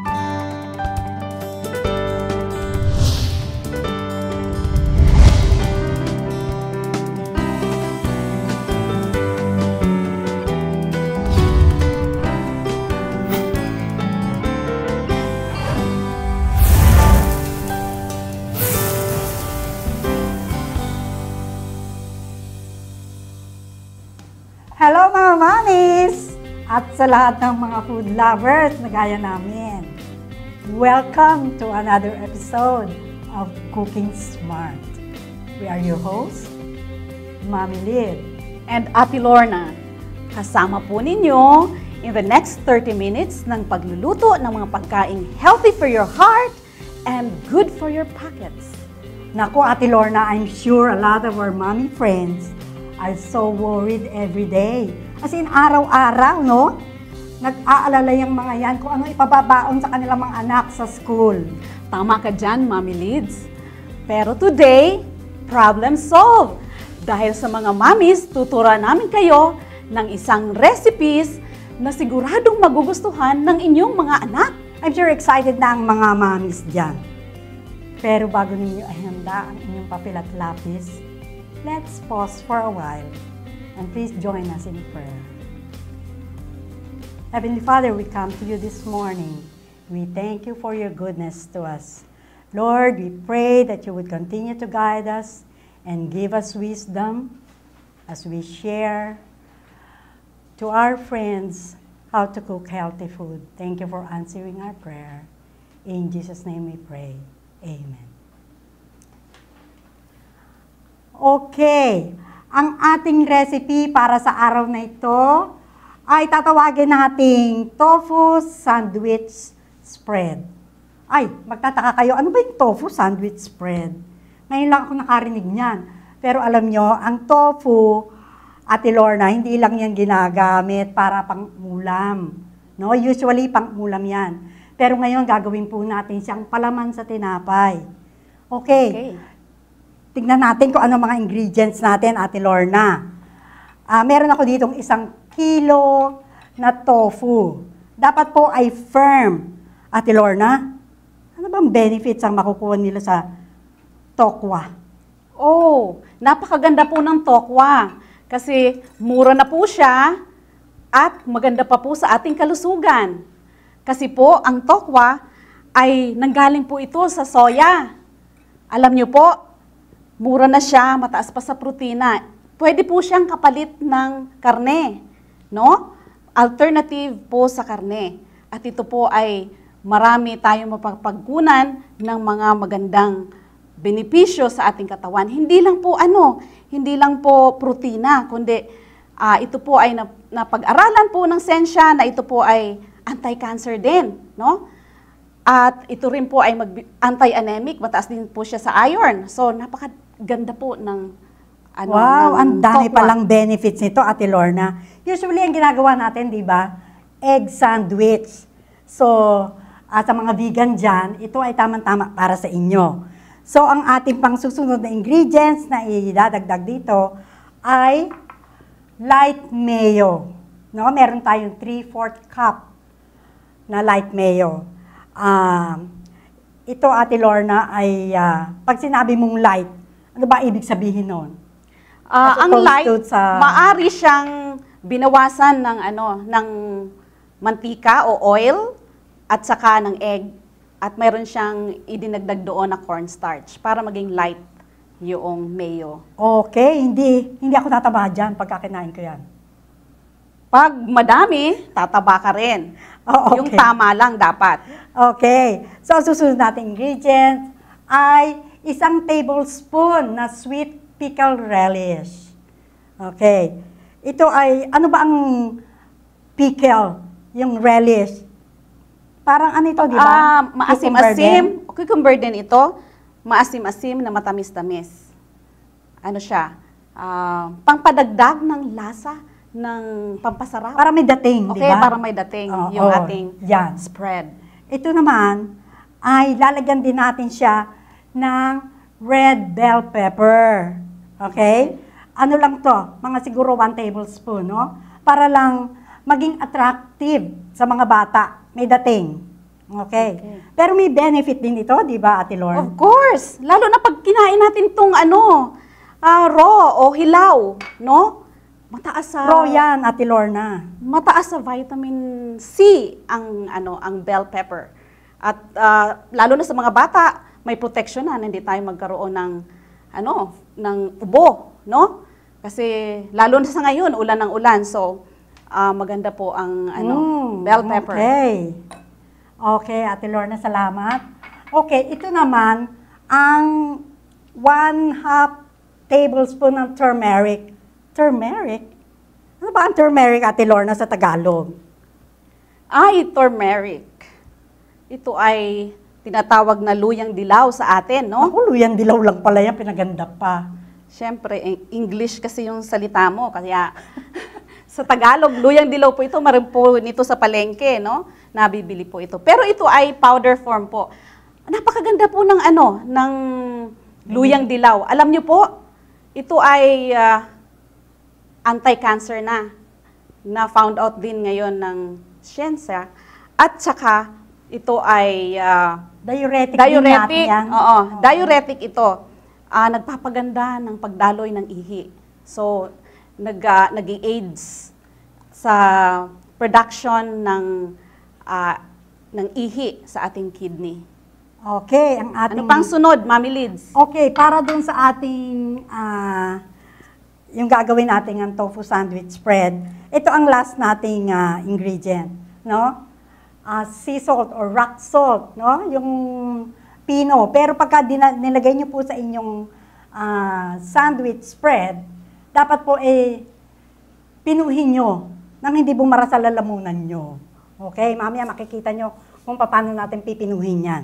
Hello mga mommies! At sa lahat ng mga food lovers na gaya namin. Welcome to another episode of Cooking Smart. We are your hosts, Mami Lid and Ate Lorna. Kasama po ninyo in the next 30 minutes ng pagluluto ng mga pagkain healthy for your heart and good for your pockets. Nako, Ate Lorna, I'm sure a lot of our mommy friends are so worried every day. As in, araw-araw, no? nag-aalala yung mga yan kung ano ipababaon sa kanilang mga anak sa school. Tama ka dyan, Mommy Leeds. Pero today, problem solved. Dahil sa mga mommies, tuturuan namin kayo ng isang recipes na siguradong magugustuhan ng inyong mga anak. I'm sure excited na ang mga mommies dyan. Pero bago ninyo ihanda ang inyong papel at lapis, let's pause for a while and please join us in prayer. Heavenly Father, we come to you this morning. We thank you for your goodness to us. Lord, we pray that you would continue to guide us and give us wisdom as we share to our friends how to cook healthy food. Thank you for answering our prayer. In Jesus' name we pray. Amen. Okay, ang ating recipe para sa araw na ito ay tatawagin nating tofu sandwich spread. Ay, magtataka kayo, ano ba yung tofu sandwich spread? Ngayon lang ako nakarinig niyan. Pero alam nyo, ang tofu, Ate Lorna, hindi lang yan ginagamit para pang ulam. No? Usually, pang ulam yan. Pero ngayon, gagawin po natin siyang palaman sa tinapay. Okay. okay. Tingnan natin kung ano mga ingredients natin, Ate Lorna. Uh, meron ako ditong isang kilo na tofu. Dapat po ay firm. Ate Lorna, ano bang benefits ang makukuha nila sa tokwa? Oh, napakaganda po ng tokwa. Kasi mura na po siya at maganda pa po sa ating kalusugan. Kasi po, ang tokwa ay nanggaling po ito sa soya. Alam niyo po, mura na siya, mataas pa sa protina. Pwede po siyang kapalit ng karne no? Alternative po sa karne. At ito po ay marami tayong mapagpagkunan ng mga magandang benepisyo sa ating katawan. Hindi lang po ano, hindi lang po protina, kundi uh, ito po ay napag-aralan po ng sensya na ito po ay anti-cancer din, no? At ito rin po ay mag- anti-anemic, mataas din po siya sa iron. So napakaganda po ng ano, wow, ng ang dami palang benefits nito, Ate Lorna. Usually, ang ginagawa natin, di ba, egg sandwich. So, at sa mga vegan dyan, ito ay tamang-tama para sa inyo. So, ang ating pang susunod na ingredients na idadagdag dito ay light mayo. No, meron tayong 3-4 cup na light mayo. Um, ito, Ate Lorna, ay uh, pag sinabi mong light, ano ba ibig sabihin noon? Uh, ah, ang light, sa... maari siyang binawasan ng ano ng mantika o oil at saka ng egg at mayroon siyang idinagdag doon na cornstarch para maging light yung mayo. Okay, hindi hindi ako tataba diyan pag kakainin ko 'yan. Pag madami, tataba ka rin. Oh, okay. Yung tama lang dapat. Okay. So, susunod nating ingredient ay isang tablespoon na sweet pickle relish. Okay. Ito ay, ano ba ang pickle? Yung relish? Parang ano ito, di ba? Ah, maasim-asim. Cucumber, cucumber din ito. Maasim-asim na matamis-tamis. Ano siya? Uh, pangpadagdag ng lasa ng pampasarap. Para may dating, okay, di ba? Okay, para may dating oh, yung oh, ating yan. spread. Ito naman ay lalagyan din natin siya ng red bell pepper. Okay? okay ano lang to, mga siguro 1 tablespoon, no? Para lang maging attractive sa mga bata, may dating. Okay. okay. Pero may benefit din ito, di ba, Ate Lorne? Of course. Lalo na pag kinain natin tong ano, uh, raw o hilaw, no? Mataas sa Raw yan, Ate Lorna. Mataas sa vitamin C ang ano, ang bell pepper. At uh, lalo na sa mga bata, may protection na hindi tayo magkaroon ng ano, ng ubo no? Kasi lalo na sa ngayon, ulan ng ulan. So, uh, maganda po ang ano, mm, bell pepper. Okay. Okay, Ate Lorna, salamat. Okay, ito naman ang one half tablespoon ng turmeric. Turmeric? Ano ba ang turmeric, Ate Lorna, sa Tagalog? Ay, turmeric. Ito ay tinatawag na luyang dilaw sa atin, no? Ako, luyang dilaw lang pala yan, pinaganda pa. Siyempre, eh, English kasi yung salita mo. Kaya sa Tagalog, luyang dilaw po ito, maroon po nito sa palengke, no? Nabibili po ito. Pero ito ay powder form po. Napakaganda po ng ano, ng luyang dilaw. Alam niyo po, ito ay uh, anti-cancer na. Na found out din ngayon ng siyensya. At saka, ito ay uh, ah, diuretic, diuretic din natin Oo, oo, diuretic ito uh, nagpapaganda ng pagdaloy ng ihi. So, nag, uh, ah, nag-aids sa production ng, uh, ng ihi sa ating kidney. Okay, ang ano ating... Ano pang sunod, Mami Lids? Okay, para dun sa ating, uh, yung gagawin natin ang tofu sandwich spread, ito ang last nating uh, ingredient, no? Uh, sea salt or rock salt, no? Yung pino. Pero pagka nilagay nyo po sa inyong uh, sandwich spread, dapat po eh, pinuhin nyo nang hindi bumara sa lalamunan nyo. Okay, mamaya makikita nyo kung paano natin pipinuhin yan.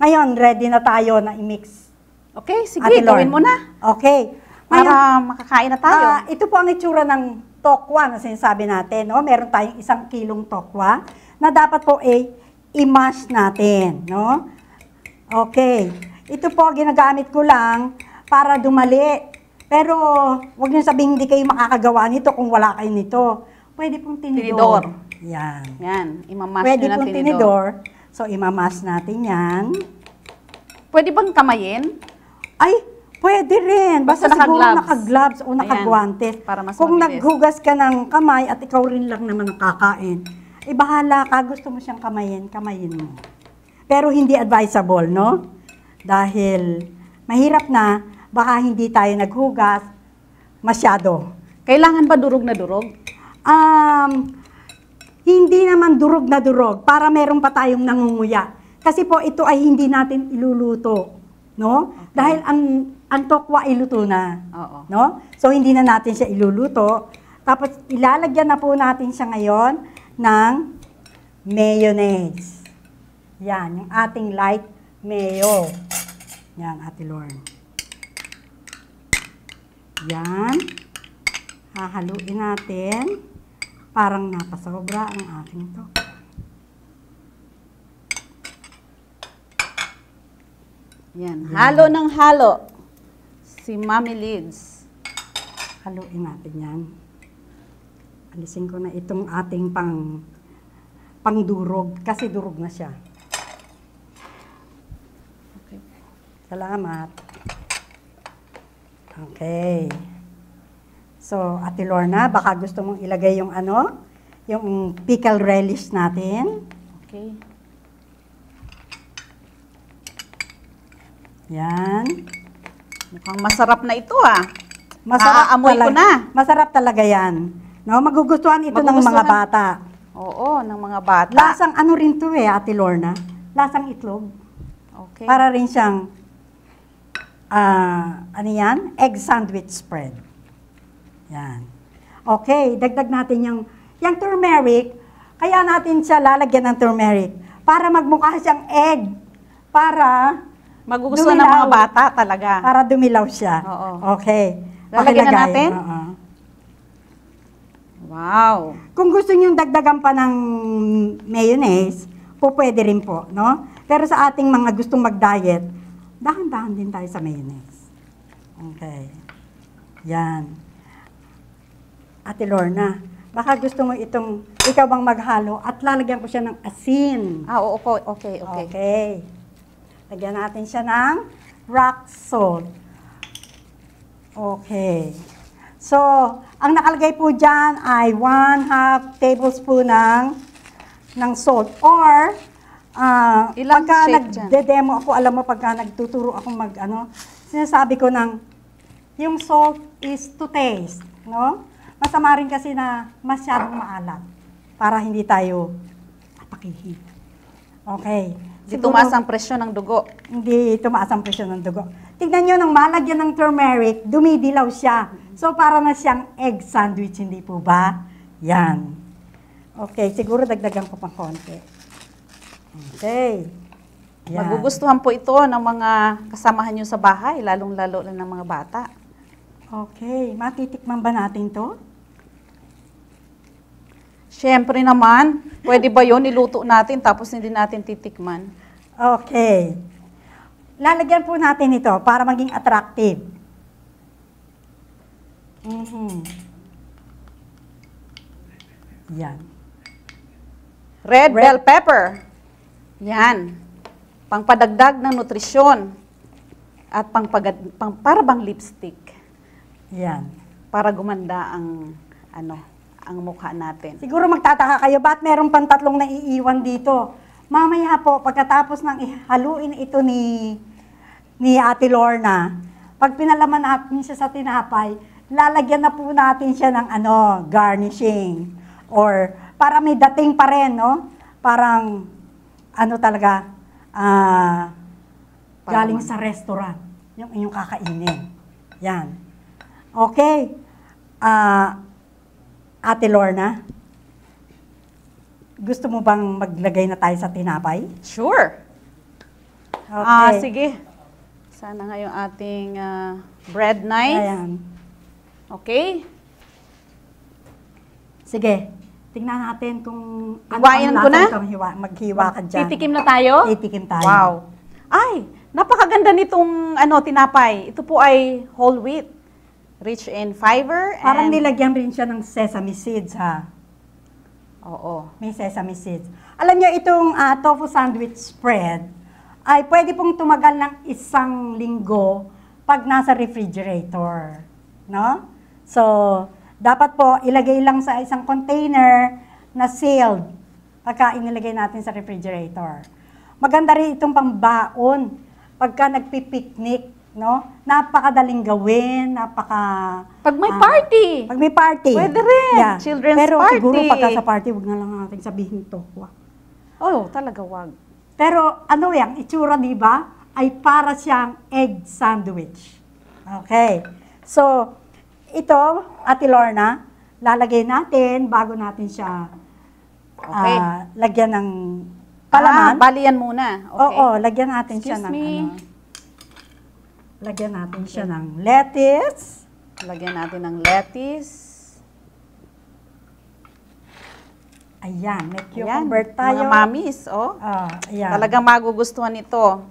Ngayon, ready na tayo na i-mix. Okay, sige, Ate Lord. gawin mo na. Okay. Ngayon, Para makakain na tayo. Uh, ito po ang itsura ng tokwa na sinasabi natin. No? Meron tayong isang kilong tokwa na dapat po eh, i-mash natin. No? Okay. Ito po, ginagamit ko lang para dumali. Pero, huwag niyo sabihin hindi kayo makakagawa nito kung wala kayo nito. Pwede pong tinidor. tinidor. Yan. Yan. Imamas Pwede nyo ng tinidor. tinidor. So, imamas natin yan. Pwede bang kamayin? Ay, pwede rin. Basta, Basta siguro nakagloves gloves naka o naka-guantes. Kung mabilis. naghugas ka ng kamay at ikaw rin lang naman nakakain, ibahala eh, ka, gusto mo siyang kamayin, kamayin mo. Pero hindi advisable, no? Dahil mahirap na, baka hindi tayo naghugas masyado. Kailangan ba durog na durog? Um, hindi naman durog na durog para meron pa tayong nangunguya. Kasi po ito ay hindi natin iluluto, no? Okay. Dahil ang ang tokwa luto na, Oo. no? So hindi na natin siya iluluto. Tapos ilalagyan na po natin siya ngayon ng mayonnaise. Yan, yung ating light mayo. Yan, Ate Lorne. Yan. Hahaluin natin. Parang napasobra ang aking to. Yan. Halo ng halo. Si Mommy Leeds. Haluin natin yan. Alisin ko na itong ating pang pangdurog kasi durog na siya. Salamat. Okay. So, Ate Lorna, baka gusto mong ilagay yung ano? Yung pickle relish natin. Okay. Yan. Mukhang masarap na ito ah. Masarap amoy talaga, ko na. Masarap talaga yan. No, magugustuhan ito ng mga bata. Oo, ng mga bata. Lasang ano rin to eh, Ate Lorna. Lasang itlog. Okay. Para rin siyang uh, ano yan? Egg sandwich spread. Yan. Okay, dagdag natin yung, yung turmeric, kaya natin siya lalagyan ng turmeric para magmukha siyang egg. Para Magugustuhan ng mga bata talaga. Para dumilaw siya. Oo. Okay. Lalagyan na natin? Oo. Wow. Kung gusto niyo dagdagan pa ng mayonnaise, po pwede rin po, no? Pero sa ating mga gustong mag-diet, Dahan-dahan din tayo sa mayonnaise. Okay. Yan. Ate Lorna, baka gusto mo itong, ikaw bang maghalo at lalagyan ko siya ng asin. Ah, oo po. Okay, okay. Okay. Lagyan natin siya ng rock salt. Okay. So, ang nakalagay po dyan ay 1 half tablespoon ng, ng salt or uh, Ilang pagka nagde-demo ako, alam mo, pagka nagtuturo ako mag, ano, sinasabi ko ng, yung salt is to taste, no? Masama rin kasi na masyadong maalat para hindi tayo apakihin. Okay. Hindi tumaas ang presyon ng dugo. Hindi tumaas ang presyon ng dugo. Tignan nyo, nang malagyan ng turmeric, dumidilaw siya. So, para na siyang egg sandwich, hindi po ba? Yan. Okay, siguro dagdagan ko pang konti. Okay. Yan. Magugustuhan po ito ng mga kasamahan nyo sa bahay, lalong-lalo na ng mga bata. Okay. Matitikman ba natin to? Siyempre naman. Pwede ba yon Niluto natin tapos hindi natin titikman. Okay. Lalagyan po natin ito para maging attractive. Mm -hmm. Yan. Red, Red bell pepper. Yan. Pangpadagdag ng nutrisyon at pangpagad, pang, para lipstick. Yan. Para gumanda ang ano, ang mukha natin. Siguro magtataka kayo, ba't meron pang tatlong naiiwan dito? Mamaya po, pagkatapos ng ihaluin ito ni ni Ate Lorna, pag pinalaman natin siya sa tinapay, lalagyan na po natin siya ng ano, garnishing or para may dating pa rin, no? Parang ano talaga, uh, galing sa restaurant, yung inyong kakainin. Yan. Okay. Uh, Ate Lorna, gusto mo bang maglagay na tayo sa tinapay? Sure. Ah, okay. Ah, sige. Sana nga yung ating uh, bread knife. Ayan. Okay. Sige. Tingnan natin kung ano Hiwain ang ko na? Kung hiwa, maghiwa ka dyan. Titikim na tayo? Titikim tayo. Wow. Ay, napakaganda nitong ano, tinapay. Ito po ay whole wheat. Rich in fiber. And... Parang nilagyan rin siya ng sesame seeds, ha? Oo. May sesame seeds. Alam niyo, itong uh, tofu sandwich spread ay pwede pong tumagal ng isang linggo pag nasa refrigerator. No? So, dapat po, ilagay lang sa isang container na sealed pagka inilagay natin sa refrigerator. Maganda rin itong pambaon pagka nagpipiknik, no? Napakadaling gawin, napaka... Pag may uh, party! Pag may party! Pwede rin! Yeah. Children's Pero party! Pero siguro pagka sa party, huwag na lang natin sabihin to. Wag. Oh, talaga wag. Pero ano yung itsura, di ba? Ay para siyang egg sandwich. Okay. So, ito, Ate Lorna, lalagay natin bago natin siya okay. uh, lagyan ng ah, palaman. Ah, bali muna. Okay. Oo, oo, lagyan natin Excuse siya ng ano. Lagyan natin okay. siya ng lettuce. Lagyan natin ng lettuce. Ayan, may cucumber ayan, tayo. Mga mamis, oh. Ah, ayan. Talagang magugustuhan ito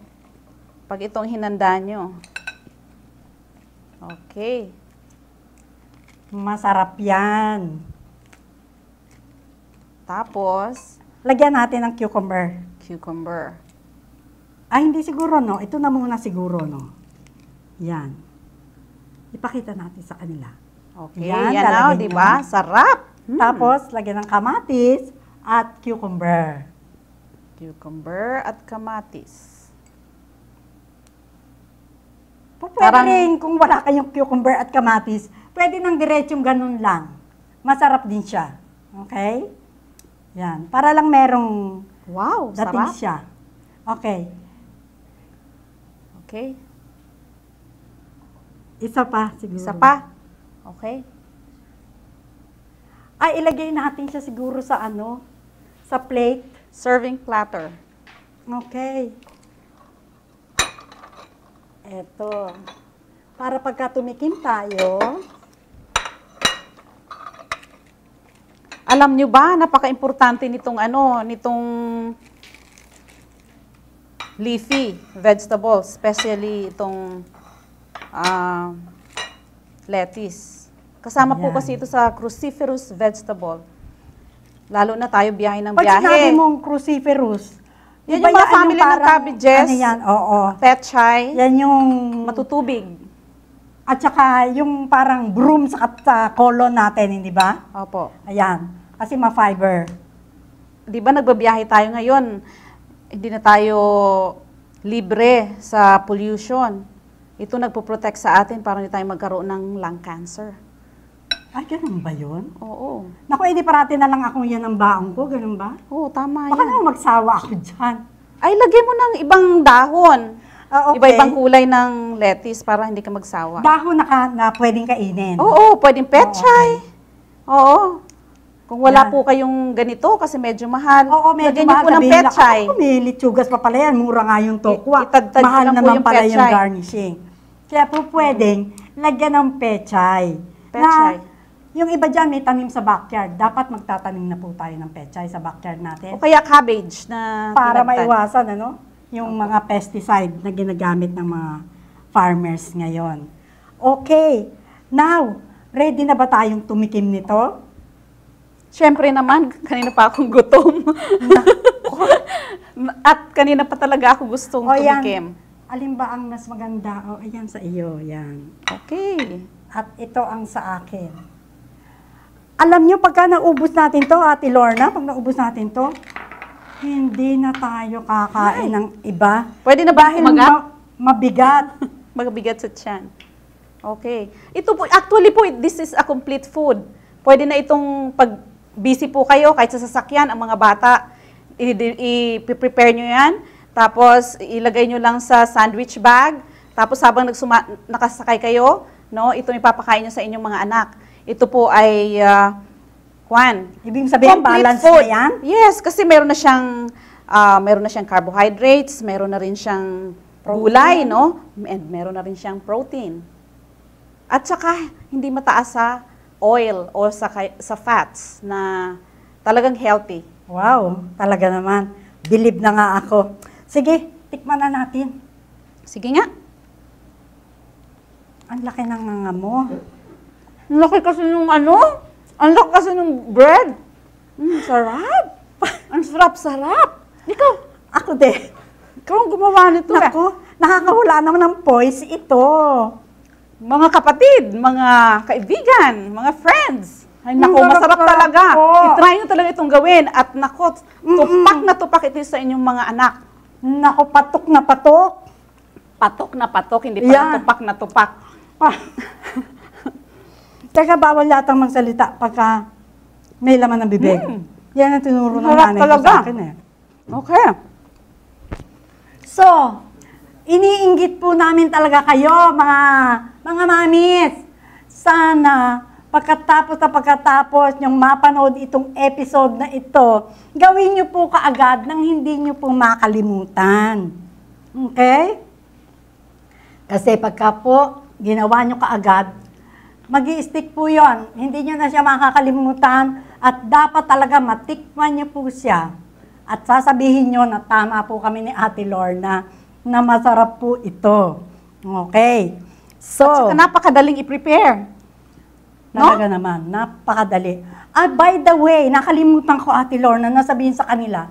pag itong hinanda nyo. Okay. Masarap yan. Tapos, lagyan natin ng cucumber. Cucumber. Ay, hindi siguro, no? Ito na muna siguro, no? Yan. Ipakita natin sa kanila. Okay, yan, yan na, di ba? Sarap! Hmm. Tapos, lagyan ng kamatis at cucumber. Cucumber at kamatis. Pwede Parang... rin kung wala kayong cucumber at kamatis, Pwede nang diretsyong ganun lang. Masarap din siya. Okay? Yan. Para lang merong wow, dating sarap. siya. Okay. Okay. Isa pa siguro. Isa pa? Okay. Ay, ilagay natin siya siguro sa ano? Sa plate. Serving platter. Okay. Eto. Para pagka tumikim tayo, Alam nyo ba, napaka-importante nitong ano, nitong leafy vegetables, especially itong uh, lettuce. Kasama Ayan. po kasi ito sa cruciferous vegetable. Lalo na tayo biyahe ng Pag biyahe. Pag sinabi mong cruciferous, yan yung mga family ng cabbages, ano yan? Oo. petchay, yan yung matutubig. At saka yung parang broom sa, sa colon natin, hindi ba? Opo. Ayan. Kasi ma-fiber. Di ba nagbabiyahe tayo ngayon, hindi na tayo libre sa pollution. Ito nagpo-protect sa atin para hindi tayo magkaroon ng lung cancer. Ay, ganun ba yun? Oo. Naku, hindi parati na lang akong yan ang baong ko, ganun ba? Oo, tama Baka yan. Baka naman magsawa ako dyan. Ay, lagay mo ng ibang dahon. Uh, okay. Iba-ibang kulay ng lettuce para hindi ka magsawa. Dahon na, ka, na pwedeng kainin. Oo, pwedeng petchay. Oo. Okay. oo. Kung wala yan. po kayong ganito kasi medyo mahal. Oo, medyo mahal. po ng petchay. Ako, may litsugas pa pala yan. Mura nga yung tokwa. Itagtag mahal lang naman po pala petchay. yung garnishing. Kaya po pwedeng lagyan ng petchay. Petchay. yung iba dyan may tanim sa backyard. Dapat magtatanim na po tayo ng petchay sa backyard natin. O kaya cabbage na Para pinagtan. maiwasan ano, yung mga pesticide na ginagamit ng mga farmers ngayon. Okay. Now, ready na ba tayong tumikim nito? Siyempre naman, kanina pa akong gutom. At kanina pa talaga ako gustong o, tumikim. Alin ba ang mas maganda? O, ayan sa iyo, yan. Okay. At ito ang sa akin. Alam nyo, pagka naubos natin to, Ate Lorna, pag naubos natin to, hindi na tayo kakain Ay. ng iba. Pwede na ba? Magat? mabigat. mabigat sa tiyan. Okay. Ito po, actually po, this is a complete food. Pwede na itong pag busy po kayo kahit sa sasakyan, ang mga bata, i-prepare nyo yan. Tapos, ilagay nyo lang sa sandwich bag. Tapos, habang nagsuma nakasakay kayo, no, ito ipapakain nyo sa inyong mga anak. Ito po ay, uh, ah, kwan, Ibig sabihin, complete balance food. na yan? Yes, kasi meron na siyang, uh, meron na siyang carbohydrates, meron na rin siyang gulay, no? And meron na rin siyang protein. At saka, hindi mataas sa oil o sa, sa fats na talagang healthy. Wow, talaga naman. Believe na nga ako. Sige, tikman na natin. Sige nga. Ang laki ng nga mo. Ang laki kasi nung ano? Ang laki kasi nung bread. Mm, sarap. ang sarap-sarap. Ikaw. Ako din. Ikaw ang gumawa nito. Eh. Nako, nakakawala naman ng poise ito mga kapatid, mga kaibigan, mga friends. Ay, naku, masarap talaga. I-try nyo talaga itong gawin. At naku, tupak na tupak ito sa inyong mga anak. Naku, patok na patok. Patok na patok, hindi pa yeah. tupak na tupak. Teka, Tsaka bawal yatang magsalita pagka may laman ng bibig. Hmm. Yan ang tinuro ng nanay talaga. ko sa akin eh. Okay. So, iniinggit po namin talaga kayo, mga, mga mamis. Sana, pagkatapos na pagkatapos yung mapanood itong episode na ito, gawin niyo po kaagad nang hindi niyo po makalimutan. Okay? Kasi pagka po, ginawa niyo kaagad, mag stick po yon. Hindi niyo na siya makakalimutan at dapat talaga matikman niyo po siya. At sasabihin niyo na tama po kami ni Ate Lorna na masarap po ito. Okay. So, At saka napakadaling i-prepare. Talaga naman, napakadali. Ah, by the way, nakalimutan ko Ate Lorna na sabihin sa kanila,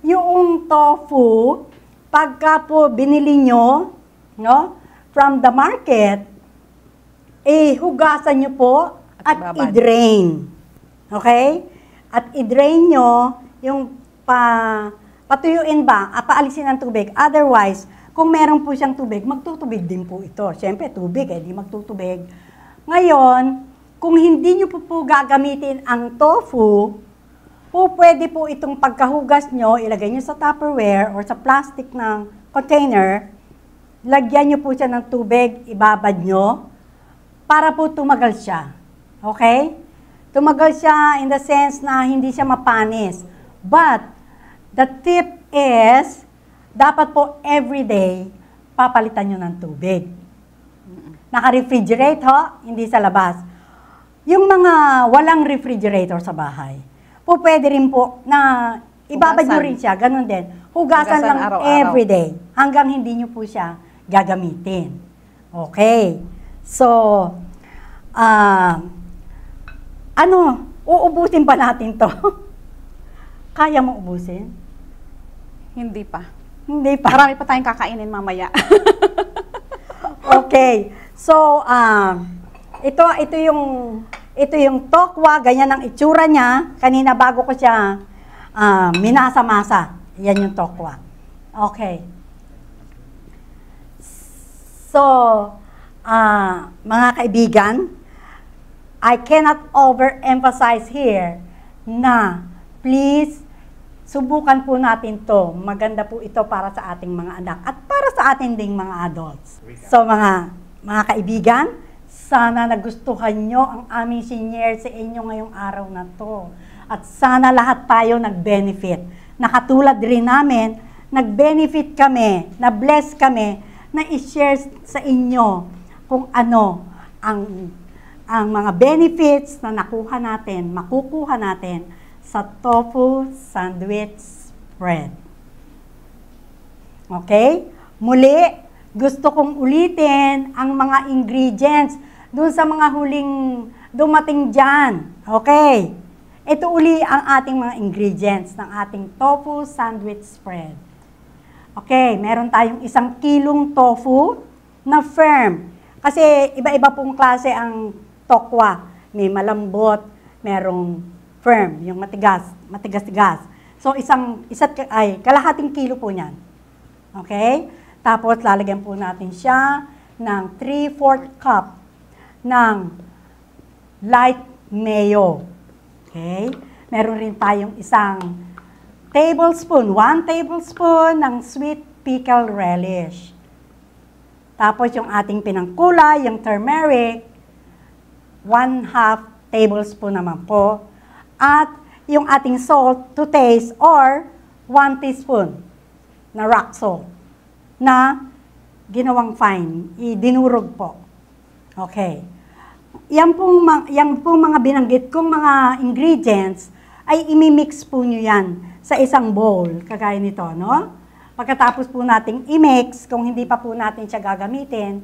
yung tofu, pagka po binili nyo, no, from the market, eh, hugasan nyo po at, at i-drain. Okay? At i-drain nyo yung pa patuyuin ba, paalisin ang tubig. Otherwise, kung meron po siyang tubig, magtutubig din po ito. Siyempre, tubig, eh, di magtutubig. Ngayon, kung hindi nyo po po gagamitin ang tofu, po pwede po itong pagkahugas nyo, ilagay nyo sa Tupperware or sa plastic ng container, lagyan nyo po siya ng tubig, ibabad nyo, para po tumagal siya. Okay? Tumagal siya in the sense na hindi siya mapanis. But, The tip is, dapat po everyday, papalitan nyo ng tubig. Naka-refrigerate ho, hindi sa labas. Yung mga walang refrigerator sa bahay, po pwede rin po na ibabad nyo rin siya, ganun din. Hugasan, Hugasan lang araw -araw. everyday hanggang hindi nyo po siya gagamitin. Okay. So, uh, ano, uubusin pa natin to. Kaya mo ubusin? Hindi pa. Hindi pa. Marami pa tayong kakainin mamaya. okay. So, um, ito ito yung ito yung tokwa, ganyan ang itsura niya. Kanina bago ko siya uh, minasa-masa. Yan yung tokwa. Okay. So, uh, mga kaibigan, I cannot overemphasize here na please Subukan po natin to. Maganda po ito para sa ating mga anak at para sa ating ding mga adults. So mga mga kaibigan, sana nagustuhan nyo ang aming senior sa inyo ngayong araw na to. At sana lahat tayo nag-benefit. Nakatulad rin namin, nag-benefit kami, na-bless kami, na i-share sa inyo kung ano ang ang mga benefits na nakuha natin, makukuha natin sa tofu sandwich spread. Okay? Muli, gusto kong ulitin ang mga ingredients dun sa mga huling dumating dyan. Okay? Ito uli ang ating mga ingredients ng ating tofu sandwich spread. Okay, meron tayong isang kilong tofu na firm. Kasi iba-iba pong klase ang tokwa. May malambot, merong firm, yung matigas, matigas-tigas. So, isang, isa't, ay, kalahating kilo po niyan. Okay? Tapos, lalagyan po natin siya ng 3-4 cup ng light mayo. Okay? Meron rin tayong isang tablespoon, 1 tablespoon ng sweet pickle relish. Tapos, yung ating pinangkulay, yung turmeric, 1 half tablespoon naman po at yung ating salt to taste or 1 teaspoon na rock salt na ginawang fine, idinurog po. Okay. Yan pong, yan pong mga binanggit kong mga ingredients ay imimix po nyo yan sa isang bowl, kagaya nito, no? Pagkatapos po nating i-mix, kung hindi pa po natin siya gagamitin,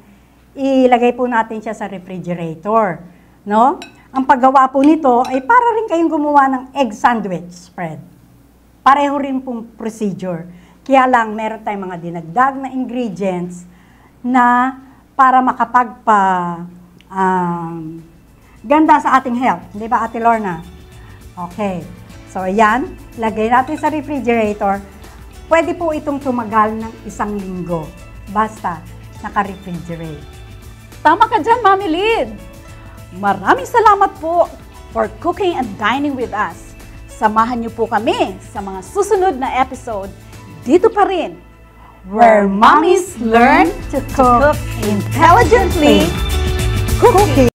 ilagay po natin siya sa refrigerator, no? Ang paggawa po nito ay para rin kayong gumawa ng egg sandwich spread. Pareho rin pong procedure. Kaya lang, meron tayong mga dinagdag na ingredients na para makapagpa um, ganda sa ating health. Di ba, Ate Lorna? Okay. So, ayan. Lagay natin sa refrigerator. Pwede po itong tumagal ng isang linggo. Basta, naka-refrigerate. Tama ka dyan, Mami Lynn! Maraming salamat po for cooking and dining with us. Samahan niyo po kami sa mga susunod na episode dito pa rin where mommies learn to cook intelligently cooking.